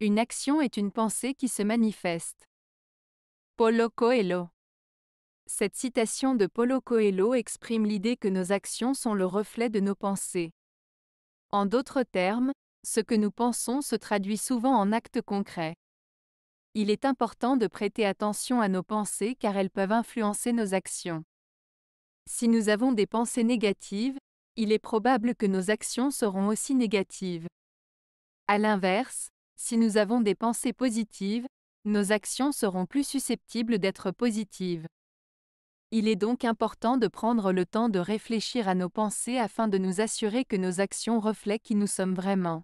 Une action est une pensée qui se manifeste. Polo Coelho. Cette citation de Polo Coelho exprime l'idée que nos actions sont le reflet de nos pensées. En d'autres termes, ce que nous pensons se traduit souvent en actes concrets. Il est important de prêter attention à nos pensées car elles peuvent influencer nos actions. Si nous avons des pensées négatives, il est probable que nos actions seront aussi négatives. A l'inverse, si nous avons des pensées positives, nos actions seront plus susceptibles d'être positives. Il est donc important de prendre le temps de réfléchir à nos pensées afin de nous assurer que nos actions reflètent qui nous sommes vraiment.